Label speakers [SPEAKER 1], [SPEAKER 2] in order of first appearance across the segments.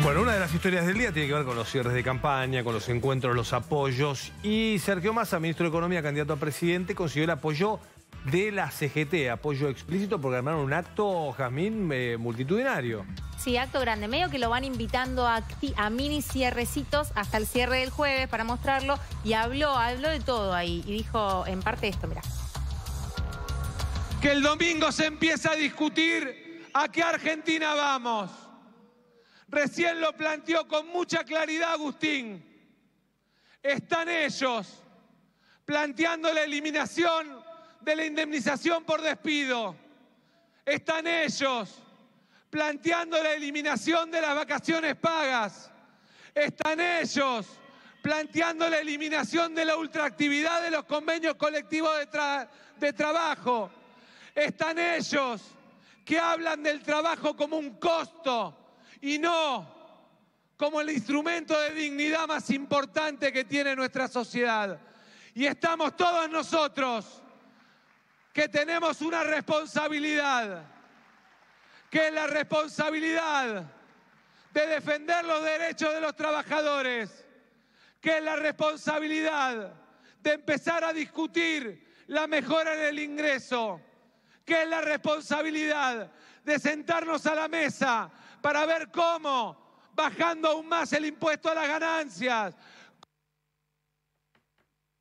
[SPEAKER 1] Bueno, una de las historias del día tiene que ver con los cierres de campaña, con los encuentros, los apoyos. Y Sergio Massa, ministro de Economía, candidato a presidente, consiguió el apoyo de la CGT, apoyo explícito porque armaron un acto, Jazmín, eh, multitudinario.
[SPEAKER 2] Sí, acto grande. Medio que lo van invitando a, a, mini cierrecitos hasta el cierre del jueves para mostrarlo. Y habló, habló de todo ahí. Y dijo en parte esto, mirá.
[SPEAKER 3] Que el domingo se empieza a discutir a qué Argentina vamos. Recién lo planteó con mucha claridad Agustín. Están ellos planteando la eliminación de la indemnización por despido. Están ellos planteando la eliminación de las vacaciones pagas. Están ellos planteando la eliminación de la ultraactividad de los convenios colectivos de, de, trabajo. Están ellos que hablan del trabajo como un costo, y no como el instrumento de dignidad más importante que tiene nuestra sociedad. Y estamos todos nosotros que tenemos una responsabilidad, que es la responsabilidad de defender los derechos de los trabajadores, que es la responsabilidad de empezar a discutir la mejora en el ingreso, que es la responsabilidad de sentarnos a la mesa para ver cómo, bajando aún más el impuesto a las ganancias.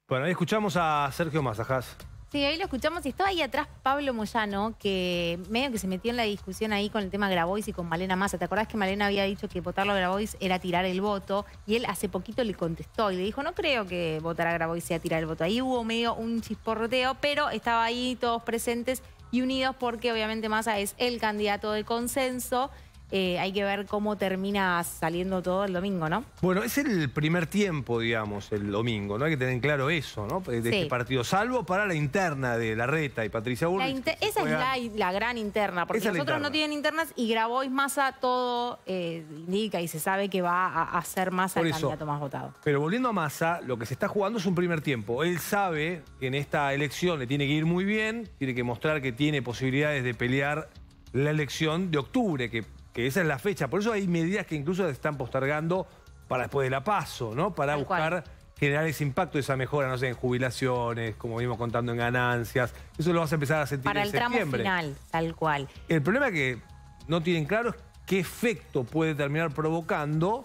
[SPEAKER 1] Bueno, ahí escuchamos a Sergio Mazajas.
[SPEAKER 2] Sí, ahí lo escuchamos y estaba ahí atrás Pablo Moyano, que medio que se metió en la discusión ahí con el tema Grabois y con Malena Massa. ¿Te acordás que Malena había dicho que votarlo a Grabois era tirar el voto? Y él hace poquito le contestó y le dijo, no creo que votar a Grabois sea tirar el voto. Ahí hubo medio un chisporroteo, pero estaba ahí todos presentes y Unidos porque obviamente Massa es el candidato de consenso. Eh, hay que ver cómo termina saliendo todo el domingo, ¿no?
[SPEAKER 1] Bueno, es el primer tiempo, digamos, el domingo, ¿no? Hay que tener claro eso, ¿no? De este partido, salvo para la interna de Larreta y Patricia Bullrich. Esa
[SPEAKER 2] es la, gran interna, porque nosotros no tienen internas y Grabois Massa todo eh, indica y se sabe que va a, hacer Massa el candidato más votado.
[SPEAKER 1] Pero volviendo a Massa, lo que se está jugando es un primer tiempo. Él sabe que en esta elección le tiene que ir muy bien, tiene que mostrar que tiene posibilidades de pelear la elección de octubre, que esa es la fecha. Por eso hay medidas que incluso se están postergando para después de la paso, ¿no? Para buscar generar ese impacto, esa mejora, no sé, en jubilaciones, como vimos contando en ganancias. Eso lo vas a empezar a sentir para el Tramo final, tal cual. El problema que no tienen claro es qué efecto puede terminar provocando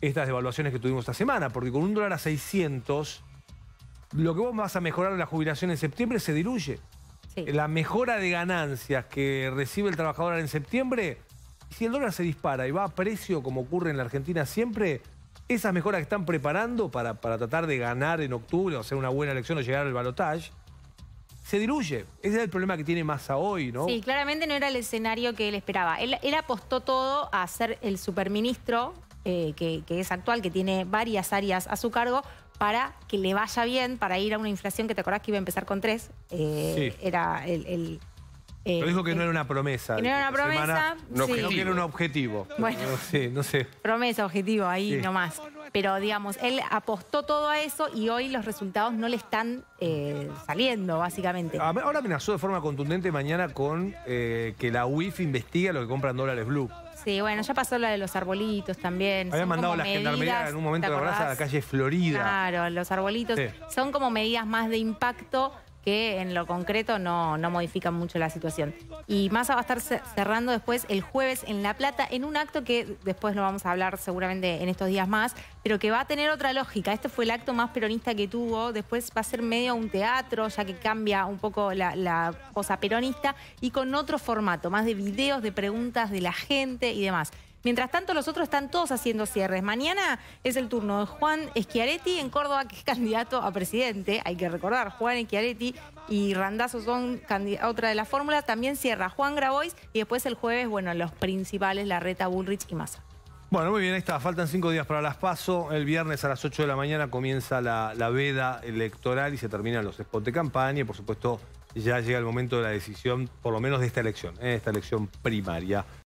[SPEAKER 1] estas devaluaciones que tuvimos esta semana, porque con un dólar a 600, lo que vos vas a mejorar en la jubilación en septiembre se diluye. La mejora de ganancias que recibe el trabajador en septiembre si el dólar se dispara y va a precio, como ocurre en la Argentina siempre, esas mejoras que están preparando para, para tratar de ganar en octubre, o hacer una buena elección o llegar al balotaje, se diluye. Ese es el problema que tiene Massa hoy, ¿no? Sí,
[SPEAKER 2] claramente no era el escenario que él esperaba. Él, apostó todo a ser el superministro, eh, que, es actual, que tiene varias áreas a su cargo, para que le vaya bien, para ir a una inflación que te acordás que iba a empezar con tres. Eh, era el, eh, dijo que no eh, era
[SPEAKER 1] una promesa. no era una promesa. No, que era un objetivo. Bueno, no no sé.
[SPEAKER 2] Promesa, objetivo, ahí nomás. Pero digamos, él apostó todo a eso y hoy los resultados no le están eh, saliendo, básicamente.
[SPEAKER 1] Ahora amenazó de forma contundente mañana con que la UIF investiga lo que compran dólares blue.
[SPEAKER 2] Sí, bueno, ya pasó la lo de los arbolitos también. Habían mandado a la gendarmería en un momento, la raza a la calle
[SPEAKER 1] Florida. Claro,
[SPEAKER 2] los arbolitos. Son como medidas más de impacto que en lo concreto no, no modifican mucho la situación. Y Massa va a estar cerrando después el jueves en La Plata en un acto que después lo vamos a hablar seguramente en estos días más, pero que va a tener otra lógica. Este fue el acto más peronista que tuvo, después va a ser medio un teatro, ya que cambia un poco la, la cosa peronista, y con otro formato, más de videos, de preguntas de la gente y demás. Mientras tanto, los otros están todos haciendo cierres. Mañana es el turno de Juan Schiaretti en Córdoba, que es candidato a presidente. Hay que recordar, Juan Schiaretti y Randazo son otra de la fórmula. También cierra Juan Grabois y después el jueves, bueno, los principales, la Reta Bullrich y Massa.
[SPEAKER 1] Bueno, muy bien, ahí está. Faltan cinco días para las PASO. El viernes a las 8 de la mañana comienza la, veda electoral y se terminan los spots de campaña. Y por supuesto, ya llega el momento de la decisión, por lo menos de esta elección, ¿eh? esta elección primaria.